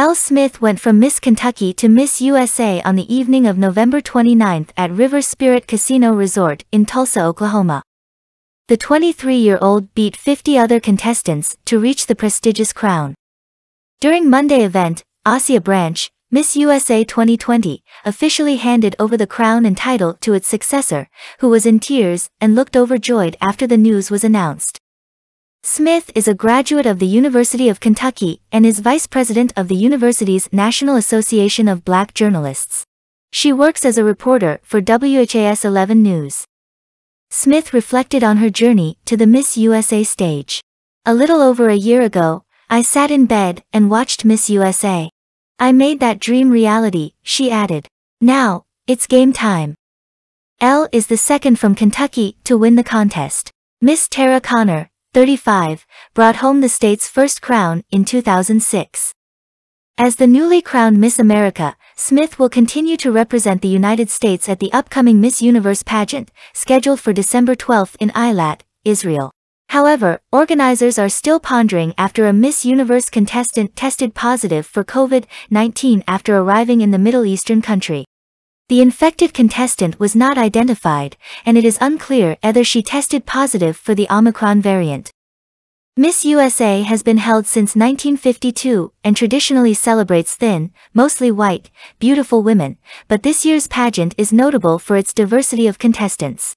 L. Smith went from Miss Kentucky to Miss USA on the evening of November 29 at River Spirit Casino Resort in Tulsa, Oklahoma. The 23-year-old beat 50 other contestants to reach the prestigious crown. During Monday event, Asia Branch, Miss USA 2020, officially handed over the crown and title to its successor, who was in tears and looked overjoyed after the news was announced. Smith is a graduate of the University of Kentucky and is vice president of the university's National Association of Black Journalists. She works as a reporter for WHAS 11 News. Smith reflected on her journey to the Miss USA stage. A little over a year ago, I sat in bed and watched Miss USA. I made that dream reality, she added. Now, it's game time. Elle is the second from Kentucky to win the contest. Miss Tara Connor, 35, brought home the state's first crown in 2006. As the newly crowned Miss America, Smith will continue to represent the United States at the upcoming Miss Universe pageant, scheduled for December 12 in Eilat, Israel. However, organizers are still pondering after a Miss Universe contestant tested positive for COVID-19 after arriving in the Middle Eastern country. The infected contestant was not identified, and it is unclear whether she tested positive for the Omicron variant. Miss USA has been held since 1952 and traditionally celebrates thin, mostly white, beautiful women, but this year's pageant is notable for its diversity of contestants.